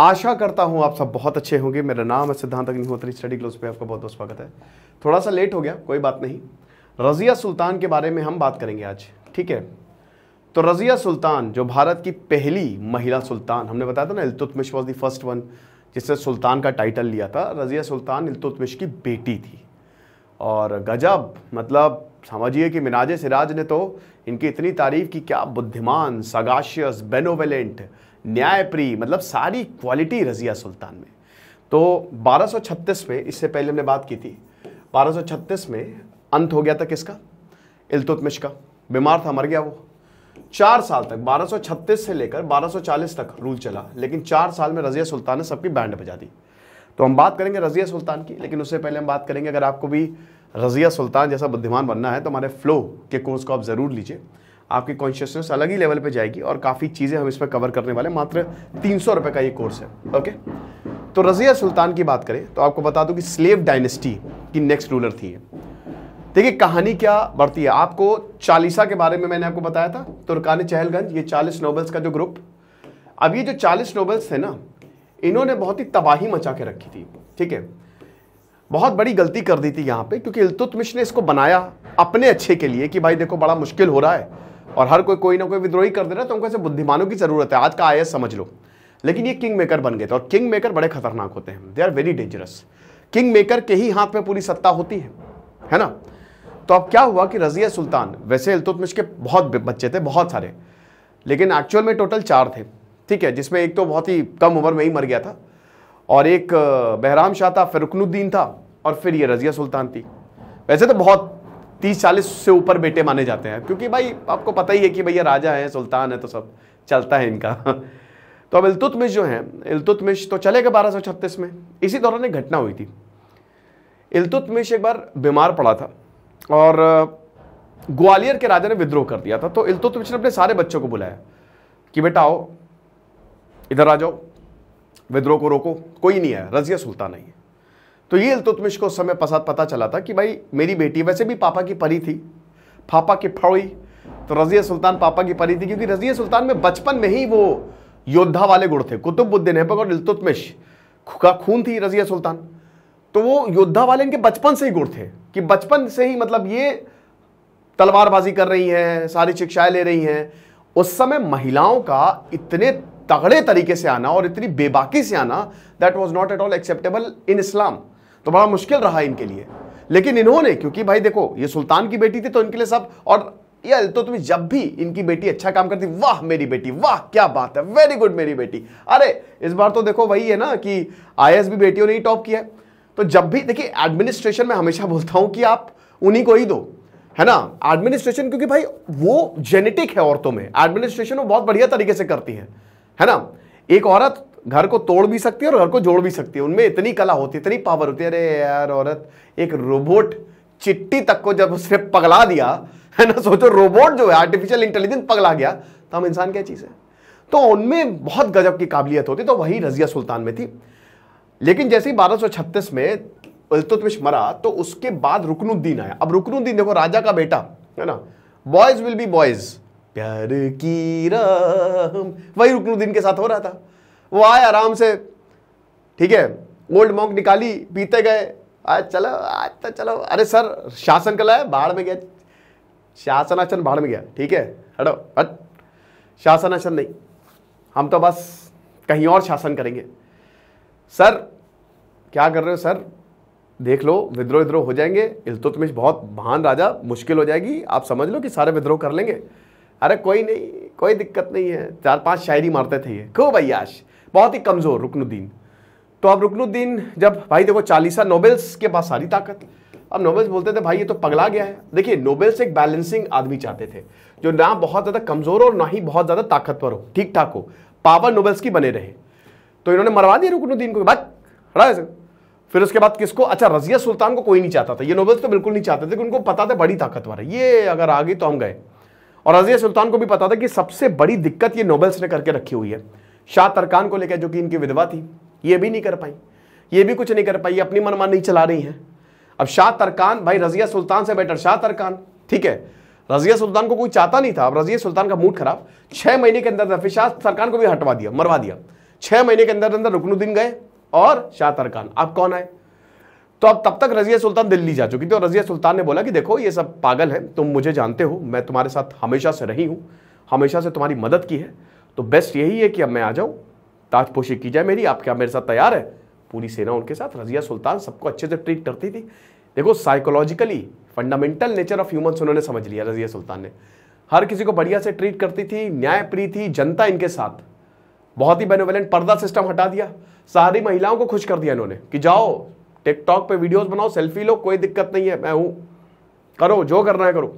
आशा करता हूँ आप सब बहुत अच्छे होंगे मेरा नाम है सिद्धांत अग्निहोत्री स्टडी क्लोज पे आपका बहुत बहुत स्वागत है थोड़ा सा लेट हो गया कोई बात नहीं रज़िया सुल्तान के बारे में हम बात करेंगे आज ठीक है तो रज़िया सुल्तान जो भारत की पहली महिला सुल्तान हमने बताया था ना Iltutmish was the first one जिसने सुल्तान का टाइटल लिया था रज़िया सुल्तान इलतुतमिश की बेटी थी और गजब मतलब समझिए कि मिनाज सिराज ने तो इनकी इतनी तारीफ़ की क्या बुद्धिमान सगाशियस बेनोवेलेंट न्यायप्रिय मतलब सारी क्वालिटी रज़िया सुल्तान में तो 1236 में इससे पहले हमने बात की थी 1236 में अंत हो गया था किसका इलतुतमिश का बीमार था मर गया वो चार साल तक 1236 से लेकर 1240 तक रूल चला लेकिन चार साल में रज़िया सुल्तान ने सबकी बैंड बजा दी तो हम बात करेंगे रज़िया सुल्तान की लेकिन उससे पहले हम बात करेंगे अगर आपको भी रज़िया सुल्तान जैसा बुद्धिमान बनना है तो हमारे फ्लो के कोर्स को आप ज़रूर लीजिए आपकी कॉन्शियसनेस अलग ही लेवल पे जाएगी और काफ़ी चीज़ें हम इस पर कवर करने वाले मात्र तीन सौ रुपए का ये कोर्स है ओके तो रज़िया सुल्तान की बात करें तो आपको बता दूं कि स्लेव डायनेस्टी की नेक्स्ट रूलर थी देखिए कहानी क्या बढ़ती है आपको चालीसा के बारे में मैंने आपको बताया था तुर्कान चहलगंज ये चालीस नोबल्स का जो ग्रुप अब ये जो चालीस नोबल्स थे ना इन्होंने बहुत ही तबाही मचा के रखी थी ठीक है बहुत बड़ी गलती कर दी थी यहाँ पे क्योंकि इल्तुतमिश ने इसको बनाया अपने अच्छे के लिए कि भाई देखो बड़ा मुश्किल हो रहा है और हर कोई कोई ना कोई विद्रोही कर दे रहा है तो उनको ऐसे बुद्धिमानों की जरूरत है आज का आई समझ लो लेकिन ये किंग मेकर बन गए थे और किंग मेकर बड़े खतरनाक होते हैं they are very dangerous kingmaker के ही हाथ में पूरी सत्ता होती है है ना तो अब क्या हुआ कि रजिया सुल्तान वैसे अलतुतमिश के बहुत बच्चे थे बहुत सारे लेकिन एक्चुअल में टोटल चार थे ठीक है जिसमें एक तो बहुत ही कम उम्र में ही मर गया था और एक बहराम शाह था फिर रुकनुद्दीन था और फिर ये रजिया सुल्तान थी वैसे तो बहुत तीस चालीस से ऊपर बेटे माने जाते हैं क्योंकि भाई आपको पता ही है कि भैया राजा हैं सुल्तान है तो सब चलता है इनका तो अब इलतुतमिश जो है इलतुतमिश तो चले गए बारह में इसी दौरान एक घटना हुई थी इलतुतमिश एक बार बीमार पड़ा था और ग्वालियर के राजा ने विद्रोह कर दिया था तो इलतुतमिश ने अपने सारे बच्चों को बुलाया कि बेटा आओ इधर आ जाओ विद्रोह को रोको कोई नहीं है रजिया सुल्तान नहीं है तो ये इलतुतमिश को उस समय पसाद पता चला था कि भाई मेरी बेटी वैसे भी पापा की परी थी पापा की फौई तो रजिया सुल्तान पापा की परी थी क्योंकि रजिया सुल्तान में बचपन में ही वो योद्धा वाले गुण थे कुतुबुद्दीन ऐबक और इलतुतमिश का खून थी रजिया सुल्तान तो वो योद्धा वाले इनके बचपन से ही गुड़ थे कि बचपन से ही मतलब ये तलवारबाजी कर रही हैं सारी शिक्षाएं ले रही हैं उस समय महिलाओं का इतने तगड़े तरीके से आना और इतनी बेबाकी से आना that was not at all acceptable in Islam तो बड़ा मुश्किल रहा इनके लिए लेकिन इन्होंने क्योंकि भाई देखो ये सुल्तान की बेटी थी तो इनके लिए सब और ये तो तुम्हें जब भी इनकी बेटी अच्छा काम करती वाह मेरी बेटी वाह क्या बात है वेरी गुड मेरी बेटी अरे इस बार तो देखो वही है ना कि आई भी बेटियों ने ही टॉप किया तो जब भी देखिए एडमिनिस्ट्रेशन में हमेशा बोलता हूं कि आप उन्हीं को ही दो है ना एडमिनिस्ट्रेशन क्योंकि भाई वो जेनेटिक है औरतों में एडमिनिस्ट्रेशन वो बहुत बढ़िया तरीके से करती है है ना एक औरत घर को तोड़ भी सकती है और घर को जोड़ भी सकती है उनमें इतनी कला होती है इतनी पावर होती है अरे यार औरत एक रोबोट चिट्टी तक को जब उसने पगला दिया है ना सोचो रोबोट जो है आर्टिफिशियल इंटेलिजेंस पगला गया तो हम इंसान क्या चीज़ है तो उनमें बहुत गजब की काबिलियत होती तो वही रजिया सुल्तान में थी लेकिन जैसे ही बारह में अल्तुतमिश मरा तो उसके बाद रुकनुद्दीन आया अब रुकनुद्दीन देखो राजा का बेटा है ना बॉयज विल बी बॉयज प्यार की राम वही रुकनुद्दीन के साथ हो रहा था वो आए आराम से ठीक है ओल्ड मॉक निकाली पीते गए आज चलो आज तो चलो अरे सर शासन कल है बाढ़ में गया शासन आचरण बाढ़ में गया ठीक है हटो हट शासन आचरण नहीं हम तो बस कहीं और शासन करेंगे सर क्या कर रहे हो सर देख लो विद्रोह विद्रोह हो जाएंगे इल्तुतमिश बहुत महान राजा मुश्किल हो जाएगी आप समझ लो कि सारे विद्रोह कर लेंगे अरे कोई नहीं कोई दिक्कत नहीं है चार पांच शायरी मारते थे ये खूब भैयाश बहुत ही कमज़ोर रुकनुद्दीन तो अब रुकनुद्दीन जब भाई देखो चालीसा नोबेल्स के पास सारी ताकत अब नोबेल्स बोलते थे भाई ये तो पगला गया है देखिए नोबेल्स एक बैलेंसिंग आदमी चाहते थे जो ना बहुत ज़्यादा कमज़ोर हो और ना ही बहुत ज़्यादा ताकतवर हो ठीक ठाक हो पावर नोबेल्स की बने रहे तो इन्होंने मरवा दिया रुकनुद्दीन को बाद फिर उसके बाद किसको अच्छा रजिया सुल्तान को कोई नहीं चाहता था ये नोबेल्स तो बिल्कुल नहीं चाहते थे कि उनको पता था बड़ी ताकतवर है ये अगर आ गई तो हम गए और रजिया सुल्तान को भी पता था कि सबसे बड़ी दिक्कत ये नोबेल्स ने करके रखी हुई है शाह तरकान को लेकर जो कि इनकी विधवा थी ये भी नहीं कर पाई ये भी कुछ नहीं कर पाई अपनी मनमानी चला रही हैं अब शाह तरकान भाई रजिया सुल्तान से बेटर शाह तरकान ठीक है रजिया सुल्तान को कोई चाहता नहीं था अब रजिया सुल्तान का मूड खराब छह महीने के अंदर फिर शाह तरकान को भी हटवा दिया मरवा दिया छह महीने के अंदर अंदर रुकनुद्दीन गए और शाह तरकान अब कौन आए तो अब तब तक रजिया सुल्तान दिल्ली जा चुकी थी और रजिया सुल्तान ने बोला कि देखो ये सब पागल है तुम मुझे जानते हो मैं तुम्हारे साथ हमेशा से रही हूं हमेशा से तुम्हारी मदद की है तो बेस्ट यही है कि अब मैं आ जाऊं ताजपोशी की जाए मेरी आप क्या मेरे साथ तैयार है पूरी सेना उनके साथ रजिया सुल्तान सबको अच्छे से ट्रीट करती थी देखो psychologically fundamental nature of human उन्होंने समझ लिया रजिया सुल्तान ने हर किसी को बढ़िया से ट्रीट करती थी न्यायप्रिय थी जनता इनके साथ बहुत ही बेनोवेलेंट पर्दा सिस्टम हटा दिया सारी महिलाओं को खुश कर दिया इन्होंने कि जाओ टिकटॉक पे वीडियोस बनाओ सेल्फी लो कोई दिक्कत नहीं है मैं हूं करो जो करना है करो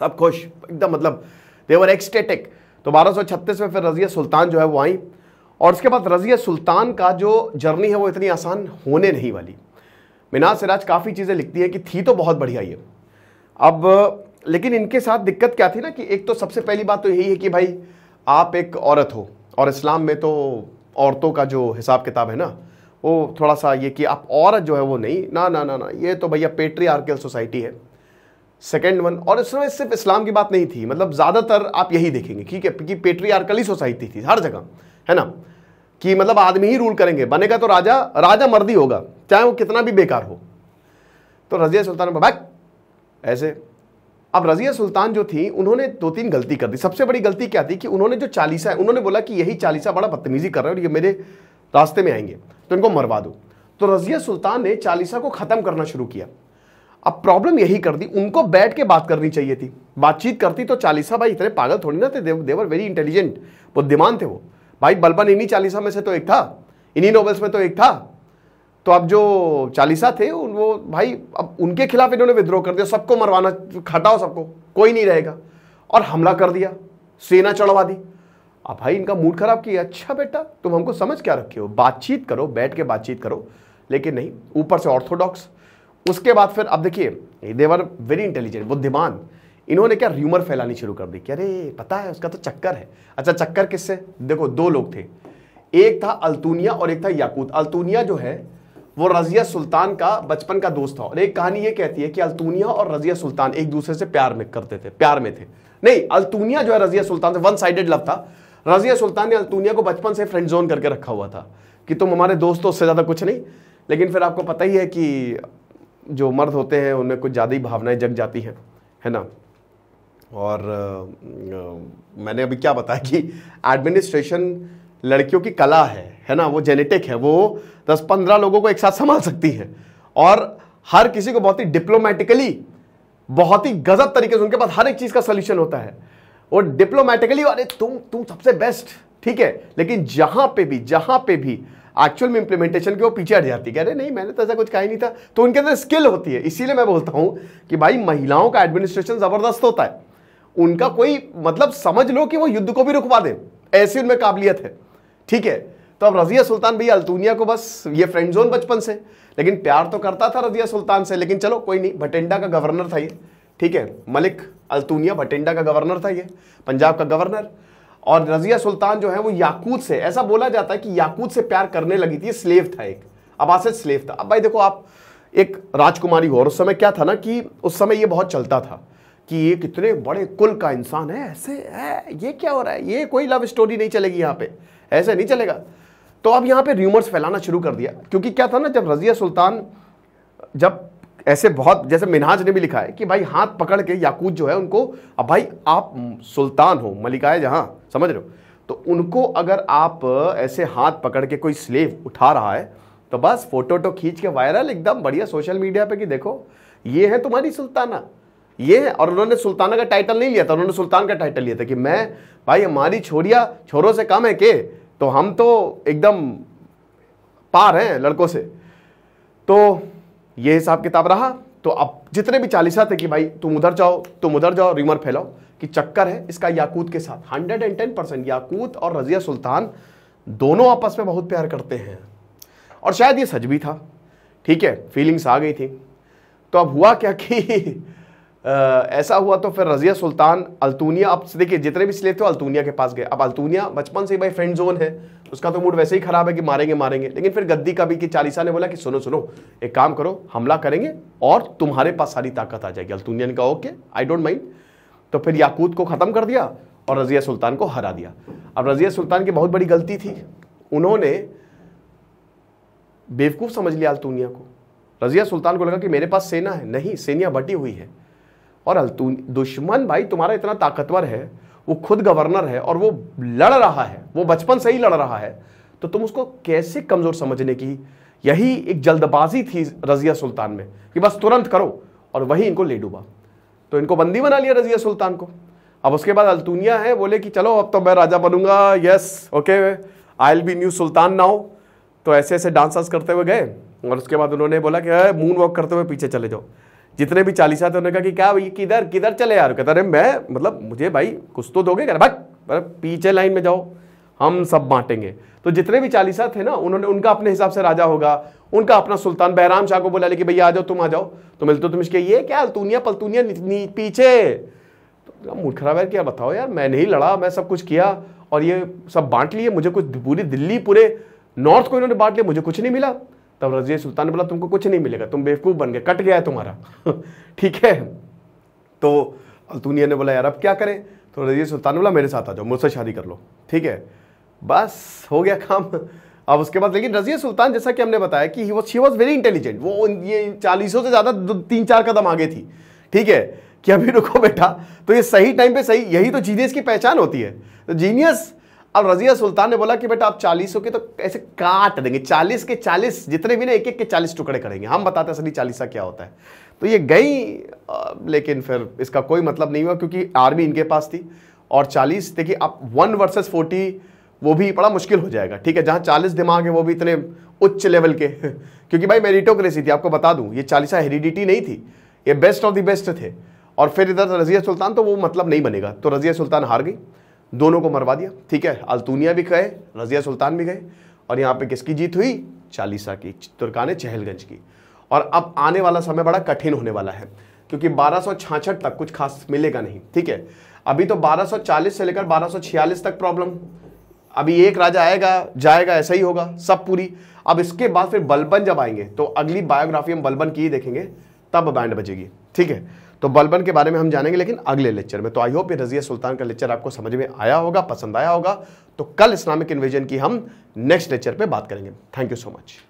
सब खुश एकदम मतलब देवर एक्सटेटिक तो बारह में फिर रज़िया सुल्तान जो है वो आई और उसके बाद रज़िया सुल्तान का जो जर्नी है वो इतनी आसान होने नहीं वाली मिनाज सिराज काफ़ी चीज़ें लिखती है कि थी तो बहुत बढ़िया ये अब लेकिन इनके साथ दिक्कत क्या थी ना कि एक तो सबसे पहली बात तो यही है कि भाई आप एक औरत हो और इस्लाम में तो औरतों का जो हिसाब किताब है ना वो थोड़ा सा ये कि आप औरत जो है वो नहीं ना ना ना ना ये तो भैया पेट्री सोसाइटी है सेकेंड वन और इसमें सिर्फ इस्लाम की बात नहीं थी मतलब ज़्यादातर आप यही देखेंगे ठीक है कि पेट्रियार्कली सोसाइटी थी हर जगह है ना कि मतलब आदमी ही रूल करेंगे बनेगा तो राजा राजा मर्दी होगा चाहे वो कितना भी बेकार हो तो रजिया सुल्तान बैक ऐसे अब रजिया सुल्तान जो थी उन्होंने दो तीन गलती कर दी सबसे बड़ी गलती क्या थी कि उन्होंने जो चालीसा है उन्होंने बोला कि यही चालीसा बड़ा बदतमीजी कर रहा है और ये मेरे रास्ते में आएंगे तो इनको मरवा दो तो रजिया सुल्तान ने चालीसा को ख़त्म करना शुरू किया अब प्रॉब्लम यही कर दी उनको बैठ के बात करनी चाहिए थी बातचीत करती तो चालीसा भाई इतने पागल थोड़ी ना थे देवर वेरी इंटेलिजेंट बुद्धिमान थे वो भाई बलबन इन्हीं चालीसा में से तो एक था इन्हीं नॉवेल्स में तो एक था तो अब जो चालीसा थे वो भाई अब उनके खिलाफ इन्होंने विद्रोह कर दिया सबको मरवाना खटाओ सबको कोई नहीं रहेगा और हमला कर दिया सेना चढ़वा दी अब भाई इनका मूड खराब किया अच्छा बेटा तुम हमको समझ क्या रखे हो बातचीत करो बैठ के बातचीत करो लेकिन नहीं ऊपर से ऑर्थोडॉक्स उसके बाद फिर अब देखिए देवर वेरी इंटेलिजेंट बुद्धिमान इन्होंने क्या र्यूमर फैलानी शुरू कर दी कि अरे पता है उसका तो चक्कर है अच्छा चक्कर किससे देखो दो लोग थे एक था अल्तूनिया और एक था याकूत अल्तूनिया जो है वो रजिया सुल्तान का बचपन का दोस्त था और एक कहानी ये कहती है कि अल्तूनिया और रजिया सुल्तान एक दूसरे से प्यार में करते थे प्यार में थे नहीं अल्तूनिया जो है रजिया सुल्तान से वन साइडेड लव था रजिया सुल्तान ने अल्तूनिया को बचपन से फ्रेंड जोन करके रखा हुआ था कि तुम हमारे दोस्त हो उससे ज़्यादा कुछ नहीं लेकिन फिर आपको पता ही है कि जो मर्द होते हैं उनमें कुछ ज़्यादा ही भावनाएं जग जाती हैं है ना और आ, मैंने अभी क्या बताया कि एडमिनिस्ट्रेशन लड़कियों की कला है है ना वो जेनेटिक है वो दस पंद्रह लोगों को एक साथ संभाल सकती है और हर किसी को बहुत ही डिप्लोमेटिकली बहुत ही गजब तरीके से उनके पास हर एक चीज़ का सोल्यूशन होता है वो डिप्लोमेटिकली अरे तुम तुम सबसे बेस्ट ठीक है लेकिन जहाँ पे भी जहाँ पे भी एक्चुअल में इंप्लीमेंटेशन के वो पीछे हट जाती है रहे नहीं मैंने तो ऐसा कुछ कहा ही नहीं था तो उनके अंदर स्किल होती है इसीलिए मैं बोलता हूँ कि भाई महिलाओं का एडमिनिस्ट्रेशन ज़बरदस्त होता है उनका कोई मतलब समझ लो कि वो युद्ध को भी रुकवा दे ऐसी उनमें काबिलियत है ठीक है तो अब रजिया सुल्तान भैया अल्तूनिया को बस ये फ्रेंड जोन बचपन से लेकिन प्यार तो करता था रजिया सुल्तान से लेकिन चलो कोई नहीं भटिंडा का गवर्नर था ये ठीक है मलिक अल्तूनिया भटिंडा का गवर्नर था ये पंजाब का गवर्नर और रजिया सुल्तान जो है वो याकूत से ऐसा बोला जाता है कि याकूत से प्यार करने लगी थी स्लेव था एक अब आसिद स्लेव था अब भाई देखो आप एक राजकुमारी हो और उस समय क्या था ना कि उस समय ये बहुत चलता था कि ये कितने बड़े कुल का इंसान है ऐसे है ये क्या हो रहा है ये कोई लव स्टोरी नहीं चलेगी यहाँ पे ऐसे नहीं चलेगा तो अब यहाँ पे र्यूमर्स फैलाना शुरू कर दिया क्योंकि क्या था ना जब रजिया सुल्तान जब ऐसे बहुत जैसे मिनहाज ने भी लिखा है कि भाई हाथ पकड़ के याकूत जो है उनको अब भाई आप सुल्तान हो मलिकाए जहाँ समझ रहे हो तो उनको अगर आप ऐसे हाथ पकड़ के कोई स्लेव उठा रहा है तो बस फोटो तो खींच के वायरल एकदम बढ़िया सोशल मीडिया पे कि देखो ये है तुम्हारी सुल्ताना ये है और उन्होंने सुल्ताना का टाइटल नहीं लिया था उन्होंने सुल्तान का टाइटल लिया था कि मैं भाई हमारी छोरिया छोरों से कम है के तो हम तो एकदम पार हैं लड़कों से तो ये हिसाब किताब रहा तो अब जितने भी चालीसा थे कि भाई तुम उधर जाओ तुम उधर जाओ रिमर फैलाओ कि चक्कर है इसका याकूत के साथ 110 परसेंट याकूत और रजिया सुल्तान दोनों आपस में बहुत प्यार करते हैं और शायद ये सच भी था ठीक है फीलिंग्स आ गई थी तो अब हुआ क्या कि ऐसा हुआ तो फिर रजिया सुल्तान अल्तूनिया अब देखिए जितने भी स्लेब थे अल्तूनिया के पास गए अब अल्तूनिया बचपन से ही भाई फ्रेंड जोन है उसका तो मूड वैसे ही खराब है कि मारेंगे मारेंगे लेकिन फिर गद्दी का भी कि चालीसा ने बोला कि सुनो सुनो एक काम करो हमला करेंगे और तुम्हारे पास सारी ताकत आ जाएगी अल्तुनियन का ओके आई डोंट माइंड तो फिर याकूत को ख़त्म कर दिया और रज़िया सुल्तान को हरा दिया अब रज़िया सुल्तान की बहुत बड़ी गलती थी उन्होंने बेवकूफ़ समझ लिया अल्तुनिया को रज़िया सुल्तान को लगा कि मेरे पास सेना है नहीं सेनिया बटी हुई है और अल्तून दुश्मन भाई तुम्हारा इतना ताकतवर है वो खुद गवर्नर है और वो लड़ रहा है वो बचपन से ही लड़ रहा है तो तुम उसको कैसे कमज़ोर समझने की यही एक जल्दबाजी थी रजिया सुल्तान में कि बस तुरंत करो और वही इनको ले डूबा तो इनको बंदी बना लिया रजिया सुल्तान को अब उसके बाद अल्तूनिया है बोले कि चलो अब तो मैं राजा बनूंगा yes okay I'll be new sultan now तो ऐसे ऐसे डांस करते हुए गए और उसके बाद उन्होंने बोला कि मून वॉक करते हुए पीछे चले जाओ जितने भी चालीसा थे उन्होंने कहा कि क्या भाई किधर किधर चले यार कहता अरे मैं मतलब मुझे भाई कुछ तो दोगे क्या भाई मतलब पीछे लाइन में जाओ हम सब बांटेंगे तो जितने भी चालीसा थे ना उन्होंने उनका अपने हिसाब से राजा होगा उनका अपना सुल्तान बहराम शाह को बोला लेकिन भैया आ जाओ तुम आ जाओ तो मिलते तो तुम इसके ये क्या अलतूनिया पलतूनिया पीछे तो मूड खराब है क्या बताओ यार मैं नहीं लड़ा मैं सब कुछ किया और ये सब बांट लिए मुझे कुछ पूरी दिल्ली पूरे नॉर्थ को इन्होंने बांट लिया मुझे कुछ नहीं मिला तब रजिया सुल्तान ने बोला तुमको कुछ नहीं मिलेगा तुम बेवकूफ़ बन गए कट गया है तुम्हारा ठीक है तो अल्तुनिया ने बोला यार अब क्या करें तो रजिया सुल्तान ने बोला मेरे साथ आ जाओ मुझसे शादी कर लो ठीक है बस हो गया काम अब उसके बाद लेकिन रजिया सुल्तान जैसा कि हमने बताया कि was she was very intelligent वो ये चालीसों से ज़्यादा तीन चार कदम आगे थी ठीक है कि अभी रुको बेटा तो ये सही टाइम पे सही यही तो जीनियस की पहचान होती है तो जीनियस अब रजिया सुल्तान ने बोला कि बेटा आप चालीसों के तो ऐसे काट देंगे चालीस के चालीस जितने भी ना एक एक के चालीस टुकड़े करेंगे हम बताते सनी चालीसा क्या होता है तो ये गई लेकिन फिर इसका कोई मतलब नहीं हुआ क्योंकि आर्मी इनके पास थी और चालीस देखिए आप वन वर्सेस फोर्टी वो भी बड़ा मुश्किल हो जाएगा ठीक है जहाँ चालीस दिमाग है वो भी इतने उच्च लेवल के क्योंकि भाई मेरिटोक्रेसी थी आपको बता दूँ ये चालीसा हेरिडिटी नहीं थी ये बेस्ट ऑफ द बेस्ट थे और फिर इधर रजिया सुल्तान तो वो मतलब नहीं बनेगा तो रजिया सुल्तान हार गई दोनों को मरवा दिया ठीक है अलतूनिया भी गए रजिया सुल्तान भी गए और यहाँ पे किसकी जीत हुई चालीसा की तुर्कान चहलगंज की और अब आने वाला समय बड़ा कठिन होने वाला है क्योंकि बारह तक कुछ खास मिलेगा नहीं ठीक है अभी तो 1240 से लेकर 1246 तक प्रॉब्लम अभी एक राजा आएगा जाएगा ऐसा ही होगा सब पूरी अब इसके बाद फिर बलबन जब आएंगे तो अगली बायोग्राफी हम बलबन की ही देखेंगे तब बैंड बजेगी ठीक है तो बलबन के बारे में हम जानेंगे लेकिन अगले लेक्चर में तो आई होप ये रजिया सुल्तान का लेक्चर आपको समझ में आया होगा पसंद आया होगा तो कल इस्लामिक इन्वेजन की हम नेक्स्ट लेक्चर पर बात करेंगे थैंक यू सो मच